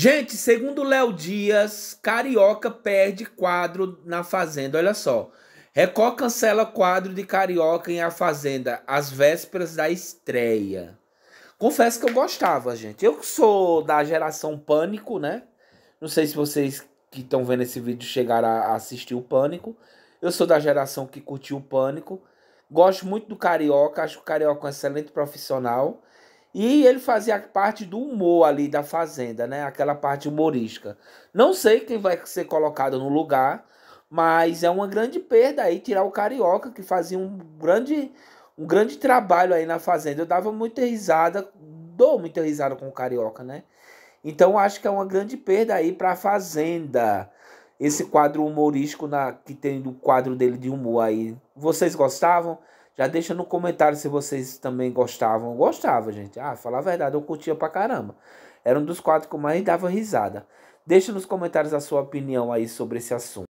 Gente, segundo Léo Dias, Carioca perde quadro na Fazenda. Olha só. Record cancela quadro de Carioca em A Fazenda às vésperas da estreia. Confesso que eu gostava, gente. Eu sou da geração Pânico, né? Não sei se vocês que estão vendo esse vídeo chegaram a assistir o Pânico. Eu sou da geração que curtiu o Pânico. Gosto muito do Carioca, acho que o Carioca é um excelente profissional. E ele fazia parte do humor ali da Fazenda, né? Aquela parte humorística. Não sei quem vai ser colocado no lugar, mas é uma grande perda aí tirar o Carioca, que fazia um grande, um grande trabalho aí na Fazenda. Eu dava muita risada, dou muita risada com o Carioca, né? Então acho que é uma grande perda aí para a Fazenda. Esse quadro humorístico na, que tem do quadro dele de humor aí. Vocês gostavam? Já deixa no comentário se vocês também gostavam. gostava, gente. Ah, falar a verdade, eu curtia pra caramba. Era um dos quatro que mais dava risada. Deixa nos comentários a sua opinião aí sobre esse assunto.